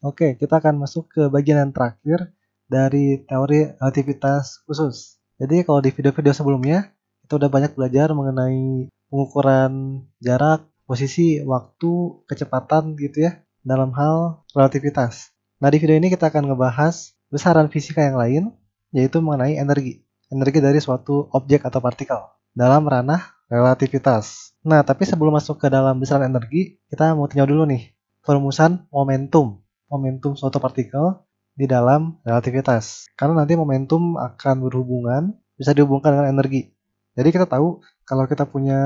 Oke, kita akan masuk ke bagian yang terakhir dari teori relativitas khusus. Jadi kalau di video-video sebelumnya, kita udah banyak belajar mengenai pengukuran jarak, posisi, waktu, kecepatan gitu ya, dalam hal relativitas. Nah, di video ini kita akan ngebahas besaran fisika yang lain, yaitu mengenai energi. Energi dari suatu objek atau partikel dalam ranah relativitas. Nah, tapi sebelum masuk ke dalam besaran energi, kita mau tanya dulu nih, perumusan momentum momentum suatu partikel di dalam relativitas. Karena nanti momentum akan berhubungan, bisa dihubungkan dengan energi. Jadi kita tahu kalau kita punya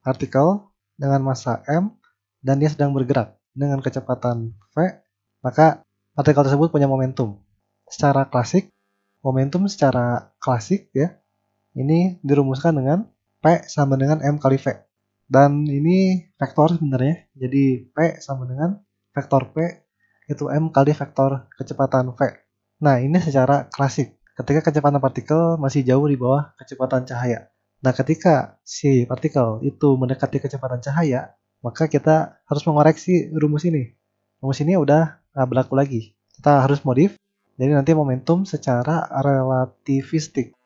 partikel dengan massa m dan dia sedang bergerak dengan kecepatan v, maka partikel tersebut punya momentum. Secara klasik, momentum secara klasik ya, ini dirumuskan dengan P sama dengan M kali V. Dan ini vektor sebenarnya, jadi P sama dengan vektor P itu M kali vektor kecepatan V. Nah, ini secara klasik. Ketika kecepatan partikel masih jauh di bawah kecepatan cahaya. Nah, ketika si partikel itu mendekati kecepatan cahaya, maka kita harus mengoreksi rumus ini. Rumus ini udah nggak ah, berlaku lagi. Kita harus modif, jadi nanti momentum secara relativistik.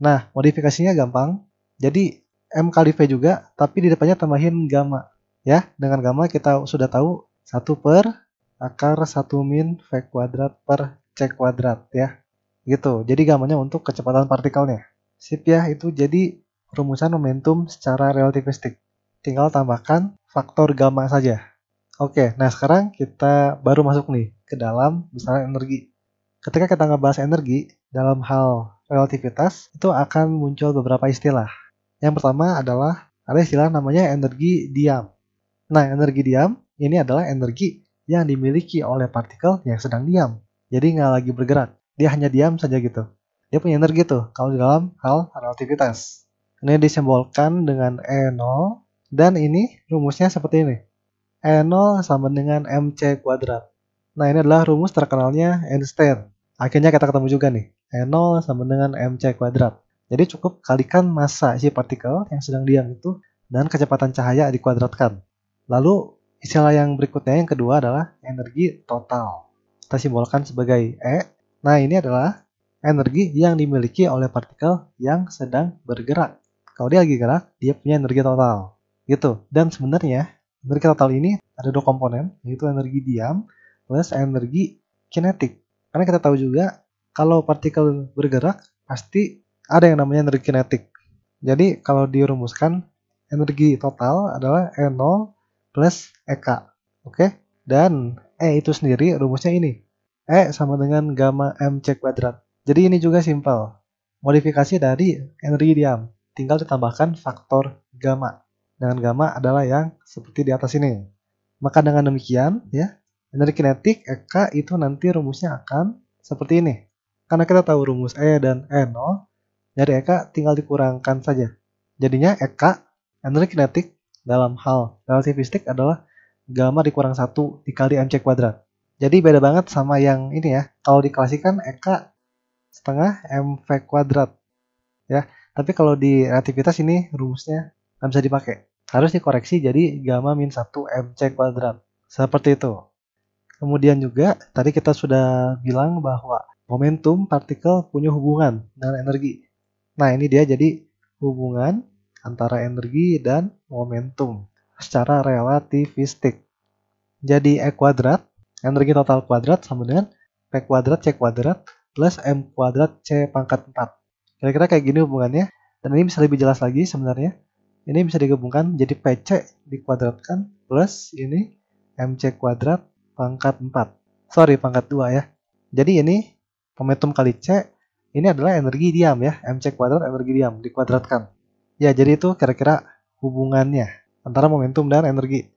Nah, modifikasinya gampang. Jadi, M kali V juga, tapi di depannya tambahin gamma. Ya, dengan gamma kita sudah tahu satu per akar 1 min V kuadrat per C kuadrat ya. Gitu. Jadi gambarnya untuk kecepatan partikelnya. Sip ya, itu jadi rumusan momentum secara relativistik. Tinggal tambahkan faktor gamma saja. Oke, nah sekarang kita baru masuk nih ke dalam besaran energi. Ketika kita ngebahas energi, dalam hal relativitas, itu akan muncul beberapa istilah. Yang pertama adalah, ada istilah namanya energi diam. Nah, energi diam ini adalah energi yang dimiliki oleh partikel yang sedang diam. Jadi nggak lagi bergerak, dia hanya diam saja gitu. Dia punya energi tuh kalau di dalam hal relativitas. Ini disimbolkan dengan E0 dan ini rumusnya seperti ini. E0 sama dengan MC kuadrat. Nah ini adalah rumus terkenalnya Einstein. Akhirnya kita ketemu juga nih. E0 sama dengan MC kuadrat. Jadi cukup kalikan massa si partikel yang sedang diam itu dan kecepatan cahaya dikuadratkan. Lalu Istilah yang berikutnya yang kedua adalah energi total. Kita simbolkan sebagai E. Nah, ini adalah energi yang dimiliki oleh partikel yang sedang bergerak. Kalau dia lagi gerak, dia punya energi total. Gitu. Dan sebenarnya energi total ini ada dua komponen, yaitu energi diam plus energi kinetik. Karena kita tahu juga kalau partikel bergerak pasti ada yang namanya energi kinetik. Jadi kalau dirumuskan energi total adalah E0 plus EK. Oke, dan E itu sendiri rumusnya ini. E sama dengan gamma m c kuadrat. Jadi ini juga simpel. Modifikasi dari energi diam. Tinggal ditambahkan faktor gamma. Dengan gamma adalah yang seperti di atas ini. Maka dengan demikian, ya, energi kinetik EK itu nanti rumusnya akan seperti ini. Karena kita tahu rumus E dan E0, dari EK tinggal dikurangkan saja. Jadinya EK, energi kinetik dalam hal relativistik adalah gamma dikurang satu dikali mc kuadrat. Jadi beda banget sama yang ini ya. Kalau diklasikan EK setengah mv kuadrat ya. Tapi kalau di relativitas ini rumusnya nggak bisa dipakai. Harus dikoreksi jadi gamma min satu mc kuadrat. Seperti itu. Kemudian juga tadi kita sudah bilang bahwa momentum partikel punya hubungan dengan energi. Nah ini dia jadi hubungan antara energi dan momentum secara relativistik. Jadi E kuadrat, energi total kuadrat sama dengan P kuadrat C kuadrat plus M kuadrat C pangkat 4. Kira-kira kayak gini hubungannya. Dan ini bisa lebih jelas lagi sebenarnya. Ini bisa digabungkan jadi PC dikuadratkan plus ini MC kuadrat pangkat 4. Sorry, pangkat 2 ya. Jadi ini momentum kali C ini adalah energi diam ya. MC kuadrat energi diam dikuadratkan. Ya, jadi itu kira-kira hubungannya antara momentum dan energi.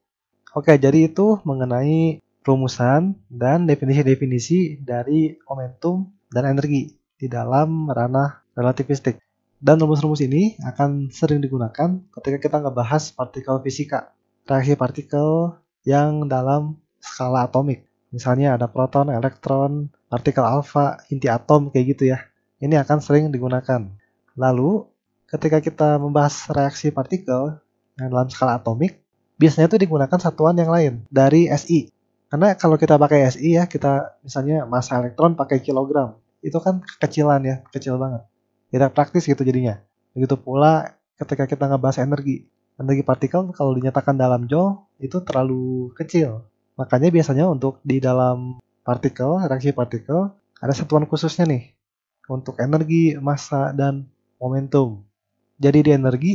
Oke, jadi itu mengenai rumusan dan definisi-definisi dari momentum dan energi di dalam ranah relativistik. Dan rumus-rumus ini akan sering digunakan ketika kita ngebahas partikel fisika, reaksi partikel yang dalam skala atomik. Misalnya ada proton, elektron, partikel alfa, inti atom kayak gitu ya. Ini akan sering digunakan. Lalu ketika kita membahas reaksi partikel yang dalam skala atomik, biasanya itu digunakan satuan yang lain dari SI. Karena kalau kita pakai SI ya, kita misalnya massa elektron pakai kilogram, itu kan kecilan ya, kecil banget. Tidak praktis gitu jadinya. Begitu pula ketika kita ngebahas energi. Energi partikel kalau dinyatakan dalam joule itu terlalu kecil. Makanya biasanya untuk di dalam partikel, reaksi partikel, ada satuan khususnya nih untuk energi, massa, dan momentum. Jadi di energi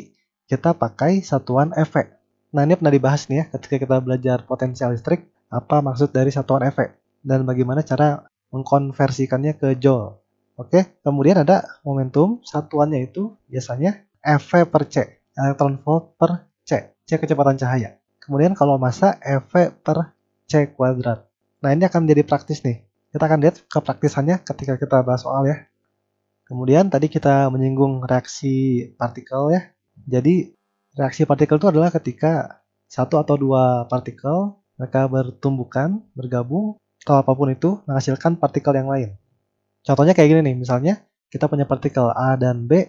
kita pakai satuan efek. Nah ini pernah dibahas nih ya ketika kita belajar potensial listrik, apa maksud dari satuan efek? dan bagaimana cara mengkonversikannya ke joule. Oke, kemudian ada momentum, satuannya itu biasanya EV per C, elektron volt per C, C kecepatan cahaya. Kemudian kalau massa EV per C kuadrat. Nah ini akan menjadi praktis nih. Kita akan lihat kepraktisannya ketika kita bahas soal ya. Kemudian tadi kita menyinggung reaksi partikel ya. Jadi reaksi partikel itu adalah ketika satu atau dua partikel mereka bertumbukan, bergabung atau apapun itu menghasilkan partikel yang lain. Contohnya kayak gini nih, misalnya kita punya partikel A dan B,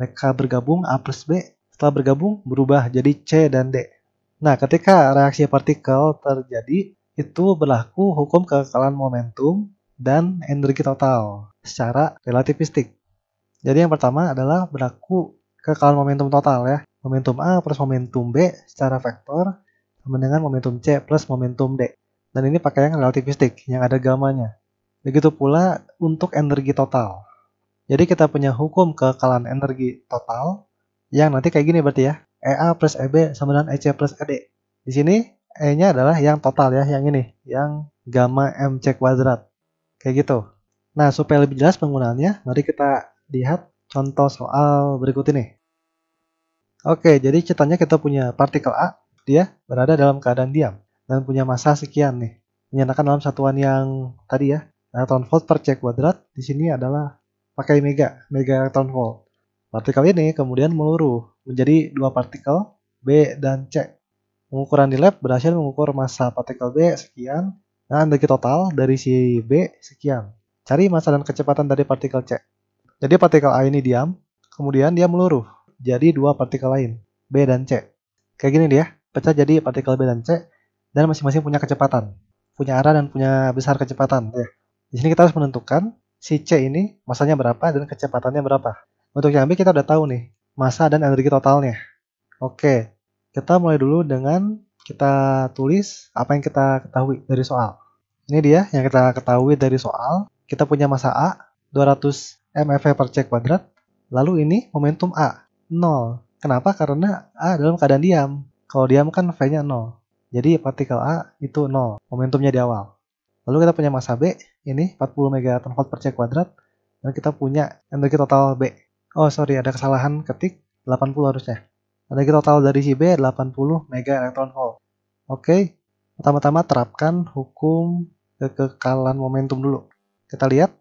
mereka bergabung A plus B, setelah bergabung berubah jadi C dan D. Nah, ketika reaksi partikel terjadi, itu berlaku hukum kekekalan momentum dan energi total secara relativistik. Jadi yang pertama adalah berlaku kekalan momentum total ya. Momentum A plus momentum B secara vektor sama dengan momentum C plus momentum D. Dan ini pakai yang relativistik, yang ada gamanya. Begitu pula untuk energi total. Jadi kita punya hukum kekalan energi total yang nanti kayak gini berarti ya. EA plus EB sama dengan EC plus ED. Di sini E-nya adalah yang total ya, yang ini, yang gamma MC kuadrat. Kayak gitu. Nah, supaya lebih jelas penggunaannya, mari kita lihat contoh soal berikut ini. Oke, jadi ceritanya kita punya partikel A, dia berada dalam keadaan diam dan punya massa sekian nih. Menyatakan dalam satuan yang tadi ya, elektron volt per c kuadrat di sini adalah pakai mega, mega elektron volt. Partikel ini kemudian meluruh menjadi dua partikel B dan C. Pengukuran di lab berhasil mengukur massa partikel B sekian dan energi total dari si B sekian. Cari massa dan kecepatan dari partikel C. Jadi partikel A ini diam, kemudian dia meluruh jadi dua partikel lain, B dan C. Kayak gini dia, ya, pecah jadi partikel B dan C dan masing-masing punya kecepatan, punya arah dan punya besar kecepatan ya. Di sini kita harus menentukan si C ini masanya berapa dan kecepatannya berapa. Untuk yang B kita udah tahu nih, masa dan energi totalnya. Oke, kita mulai dulu dengan kita tulis apa yang kita ketahui dari soal. Ini dia yang kita ketahui dari soal. Kita punya masa A 200 MFV per C kuadrat, lalu ini momentum A, 0. Kenapa? Karena A dalam keadaan diam. Kalau diam kan V-nya 0. Jadi partikel A itu 0, momentumnya di awal. Lalu kita punya massa B, ini 40 megaton volt per C kuadrat, dan kita punya energi total B. Oh sorry, ada kesalahan ketik 80 harusnya. Energi total dari si B 80 mega elektron volt. Oke, pertama-tama terapkan hukum kekekalan momentum dulu. Kita lihat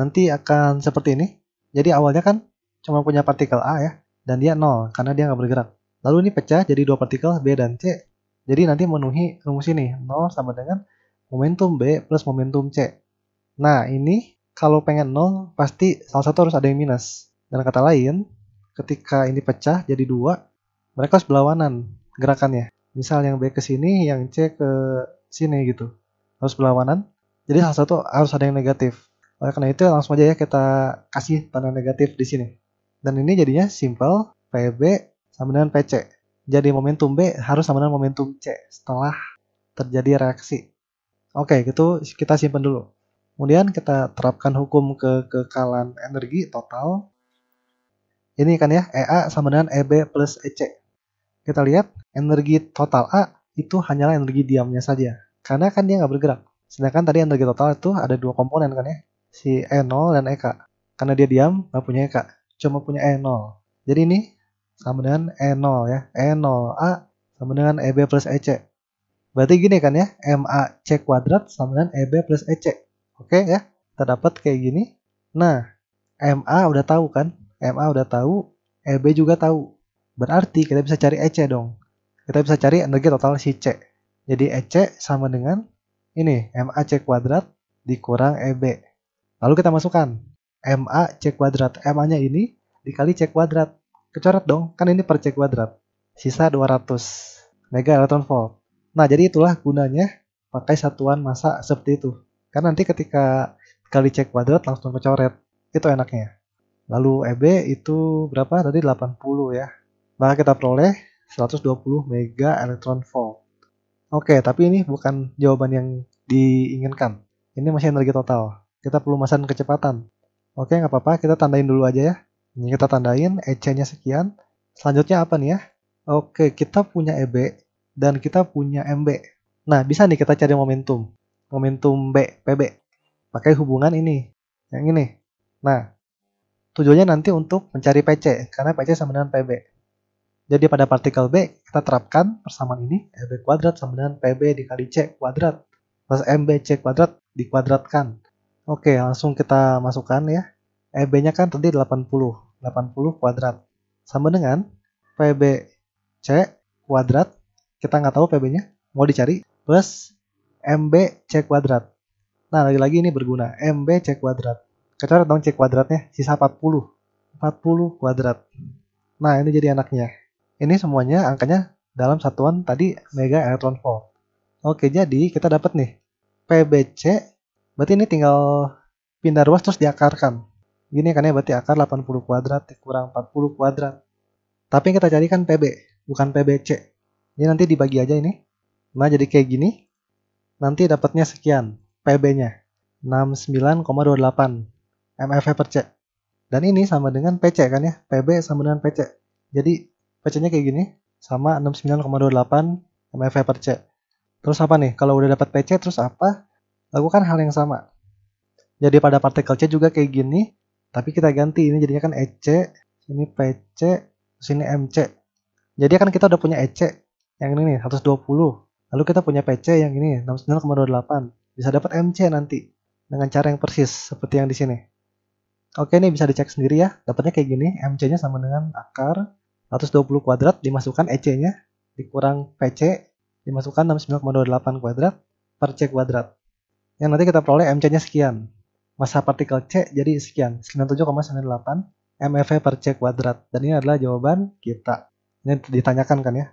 nanti akan seperti ini. Jadi awalnya kan cuma punya partikel A ya, dan dia nol karena dia nggak bergerak. Lalu ini pecah jadi dua partikel B dan C. Jadi nanti memenuhi rumus ini nol sama dengan momentum B plus momentum C. Nah ini kalau pengen nol pasti salah satu harus ada yang minus. Dan kata lain, ketika ini pecah jadi dua, mereka harus berlawanan gerakannya. Misal yang B ke sini, yang C ke sini gitu. Harus berlawanan. Jadi salah satu harus ada yang negatif. Oleh karena itu langsung aja ya kita kasih tanda negatif di sini. Dan ini jadinya simple PB sama dengan PC. Jadi momentum B harus sama dengan momentum C setelah terjadi reaksi. Oke, gitu kita simpan dulu. Kemudian kita terapkan hukum ke kekekalan energi total. Ini kan ya, EA sama dengan EB plus EC. Kita lihat, energi total A itu hanyalah energi diamnya saja. Karena kan dia nggak bergerak. Sedangkan tadi energi total itu ada dua komponen kan ya si E0 dan EK. Karena dia diam, nggak punya EK. Cuma punya E0. Jadi ini sama dengan E0 ya. E0A sama dengan EB plus EC. Berarti gini kan ya, MAC kuadrat sama dengan EB plus EC. Oke ya, kita dapat kayak gini. Nah, MA udah tahu kan? MA udah tahu, EB juga tahu. Berarti kita bisa cari EC dong. Kita bisa cari energi total si C. Jadi EC sama dengan ini, MAC kuadrat dikurang EB. Lalu kita masukkan MA C kuadrat. MA-nya ini dikali C kuadrat. Kecoret dong, kan ini per C kuadrat. Sisa 200 mega electron volt. Nah, jadi itulah gunanya pakai satuan massa seperti itu. Karena nanti ketika kali C kuadrat langsung kecoret. Itu enaknya. Lalu EB itu berapa? Tadi 80 ya. Maka kita peroleh 120 mega electron volt. Oke, tapi ini bukan jawaban yang diinginkan. Ini masih energi total kita pelumasan kecepatan. Oke, nggak apa-apa, kita tandain dulu aja ya. Ini kita tandain, EC-nya sekian. Selanjutnya apa nih ya? Oke, kita punya EB dan kita punya MB. Nah, bisa nih kita cari momentum. Momentum B, PB. Pakai hubungan ini, yang ini. Nah, tujuannya nanti untuk mencari PC, karena PC sama dengan PB. Jadi pada partikel B, kita terapkan persamaan ini, EB kuadrat sama dengan PB dikali C kuadrat, plus MBC kuadrat dikuadratkan. Oke, langsung kita masukkan ya. EB-nya kan tadi 80, 80 kuadrat. Sama dengan PBC kuadrat, kita nggak tahu PB-nya, mau dicari, plus MBC kuadrat. Nah, lagi-lagi ini berguna, MBC kuadrat. Kita dong C kuadratnya, sisa 40. 40 kuadrat. Nah, ini jadi anaknya. Ini semuanya angkanya dalam satuan tadi mega elektron volt. Oke, jadi kita dapat nih PBC Berarti ini tinggal pindah ruas terus diakarkan. Gini kan ya, berarti akar 80 kuadrat kurang 40 kuadrat. Tapi yang kita cari kan PB, bukan PBC. Ini nanti dibagi aja ini. Nah, jadi kayak gini. Nanti dapatnya sekian, PB-nya. 69,28 MFV per C. Dan ini sama dengan PC kan ya, PB sama dengan PC. Jadi PC-nya kayak gini, sama 69,28 MFV per C. Terus apa nih? Kalau udah dapat PC, terus apa? lakukan hal yang sama. Jadi ya, pada partikel C juga kayak gini, tapi kita ganti ini jadinya kan EC, ini PC, sini MC. Jadi kan kita udah punya EC yang ini nih 120. Lalu kita punya PC yang ini 69,28. Bisa dapat MC nanti dengan cara yang persis seperti yang di sini. Oke, ini bisa dicek sendiri ya. Dapatnya kayak gini, MC-nya sama dengan akar 120 kuadrat dimasukkan EC-nya dikurang PC dimasukkan 69,28 kuadrat per C kuadrat yang nanti kita peroleh MC-nya sekian. masa partikel C jadi sekian, 97,98 MeV per C kuadrat. Dan ini adalah jawaban kita. Ini ditanyakan kan ya,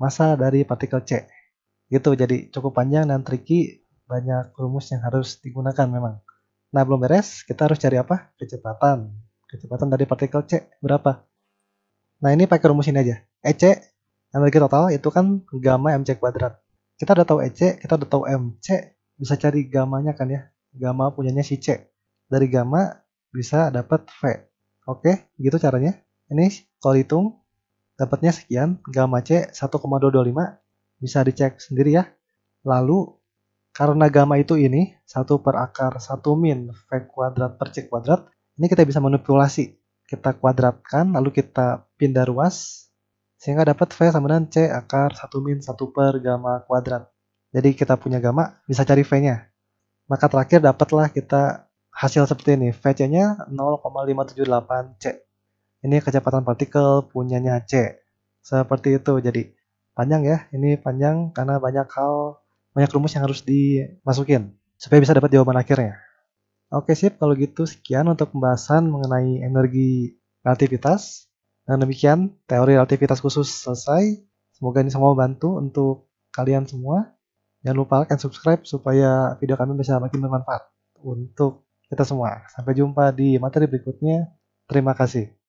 masa dari partikel C. Gitu, jadi cukup panjang dan tricky, banyak rumus yang harus digunakan memang. Nah, belum beres, kita harus cari apa? Kecepatan. Kecepatan dari partikel C, berapa? Nah, ini pakai rumus ini aja. EC energi total itu kan gamma mc kuadrat. Kita udah tahu EC, kita udah tahu mc bisa cari gamanya kan ya. Gamma punyanya si C. Dari gamma bisa dapat V. Oke, gitu caranya. Ini kalau hitung dapatnya sekian, gamma C 1,225 bisa dicek sendiri ya. Lalu karena gamma itu ini 1 per akar 1 min V kuadrat per C kuadrat, ini kita bisa manipulasi. Kita kuadratkan, lalu kita pindah ruas, sehingga dapat V sama dengan C akar 1 min 1 per gamma kuadrat. Jadi kita punya gamma, bisa cari V-nya. Maka terakhir dapatlah kita hasil seperti ini. VC-nya 0,578 C. Ini kecepatan partikel punyanya C. Seperti itu. Jadi panjang ya. Ini panjang karena banyak hal, banyak rumus yang harus dimasukin. Supaya bisa dapat jawaban akhirnya. Oke sip, kalau gitu sekian untuk pembahasan mengenai energi relativitas. Dan demikian teori relativitas khusus selesai. Semoga ini semua bantu untuk kalian semua. Jangan lupa like dan subscribe supaya video kami bisa makin bermanfaat untuk kita semua. Sampai jumpa di materi berikutnya. Terima kasih.